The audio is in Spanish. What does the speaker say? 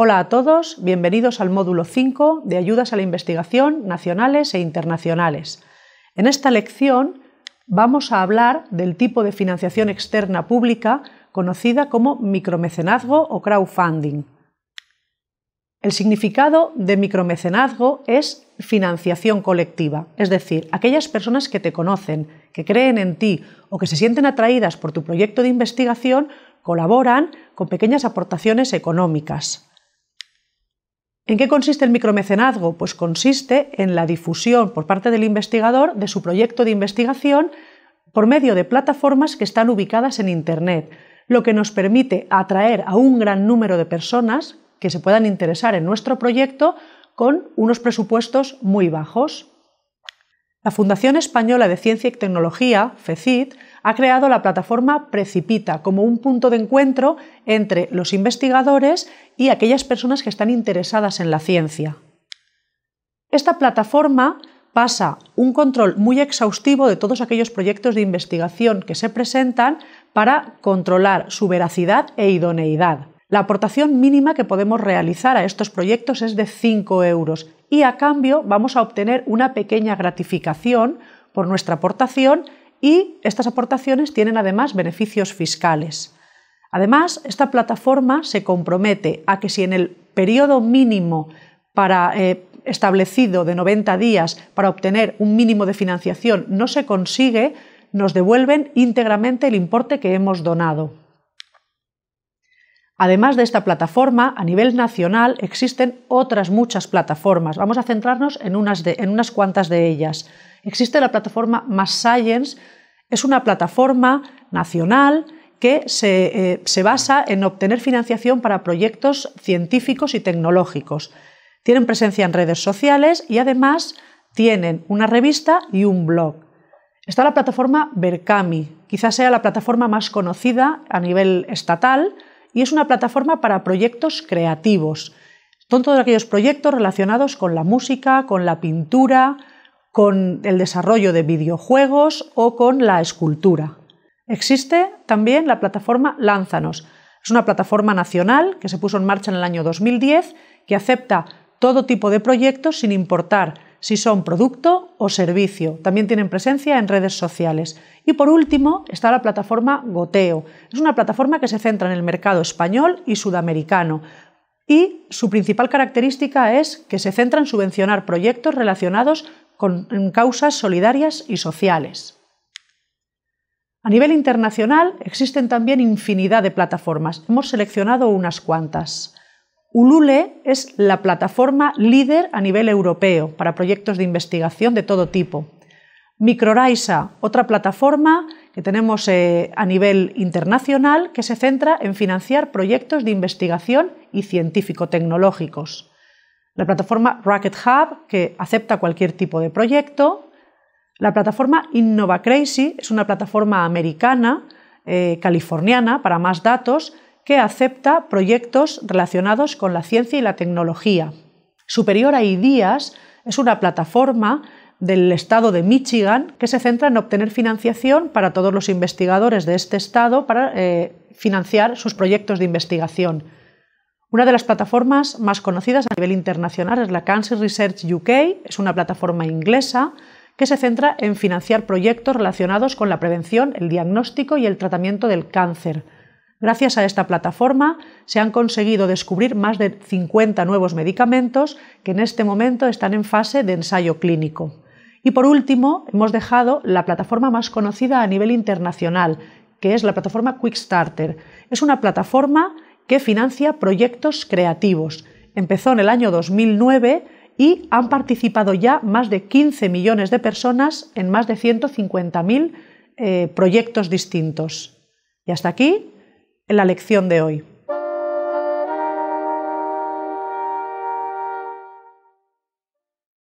Hola a todos, bienvenidos al módulo 5 de Ayudas a la Investigación Nacionales e Internacionales. En esta lección vamos a hablar del tipo de financiación externa pública conocida como micromecenazgo o crowdfunding. El significado de micromecenazgo es financiación colectiva, es decir, aquellas personas que te conocen, que creen en ti o que se sienten atraídas por tu proyecto de investigación colaboran con pequeñas aportaciones económicas. ¿En qué consiste el micromecenazgo? Pues consiste en la difusión por parte del investigador de su proyecto de investigación por medio de plataformas que están ubicadas en Internet, lo que nos permite atraer a un gran número de personas que se puedan interesar en nuestro proyecto con unos presupuestos muy bajos. La Fundación Española de Ciencia y Tecnología, FECIT, ha creado la plataforma Precipita como un punto de encuentro entre los investigadores y aquellas personas que están interesadas en la ciencia. Esta plataforma pasa un control muy exhaustivo de todos aquellos proyectos de investigación que se presentan para controlar su veracidad e idoneidad. La aportación mínima que podemos realizar a estos proyectos es de 5 euros y a cambio vamos a obtener una pequeña gratificación por nuestra aportación y estas aportaciones tienen además beneficios fiscales. Además, esta plataforma se compromete a que si en el periodo mínimo eh, establecido de 90 días para obtener un mínimo de financiación no se consigue, nos devuelven íntegramente el importe que hemos donado. Además de esta plataforma, a nivel nacional existen otras muchas plataformas. Vamos a centrarnos en unas cuantas de ellas. Existe la plataforma Mass Science, es una plataforma nacional que eh, se, basa en obtener financiación para proyectos científicos y tecnológicos. Tienen presencia en redes sociales y además tienen una revista y un blog. Está la plataforma Berkami, quizás sea la plataforma más conocida a nivel estatal y es una plataforma para proyectos creativos. Son todos aquellos proyectos relacionados con la música, con la pintura, con el desarrollo de videojuegos o con la escultura. Existe también la plataforma Lánzanos. Es una plataforma nacional que se puso en marcha en el año 2010 que acepta todo tipo de proyectos sin importar si son producto o servicio. También tienen presencia en redes sociales. Y por último está la plataforma Goteo. Es una plataforma que se centra en el mercado español y sudamericano, y su principal característica es que se centra en subvencionar proyectos relacionados con causas solidarias y sociales. A nivel internacional existen también infinidad de plataformas. Hemos seleccionado unas cuantas. Ulule es la plataforma líder a nivel europeo para proyectos de investigación de todo tipo. Microraisa, otra plataforma que tenemos eh, a nivel internacional que se centra en financiar proyectos de investigación y científico-tecnológicos la plataforma Racket Hub, que acepta cualquier tipo de proyecto, la plataforma InnovaCrazy, es una plataforma americana, eh, californiana, para más datos, que acepta proyectos relacionados con la ciencia y la tecnología. Superior a ideas es una plataforma del estado de Michigan que se centra en obtener financiación para todos los investigadores de este estado para eh, financiar sus proyectos de investigación. Una de las plataformas más conocidas a nivel internacional es la Cancer Research UK, es una plataforma inglesa que se centra en financiar proyectos relacionados con la prevención, el diagnóstico y el tratamiento del cáncer. Gracias a esta plataforma se han conseguido descubrir más de 50 nuevos medicamentos que en este momento están en fase de ensayo clínico. Y por último, hemos dejado la plataforma más conocida a nivel internacional, que es la plataforma Quickstarter. Es una plataforma que financia proyectos creativos. Empezó en el año 2009 y han participado ya más de 15 millones de personas en más de 150.000 eh, proyectos distintos. Y hasta aquí la lección de hoy.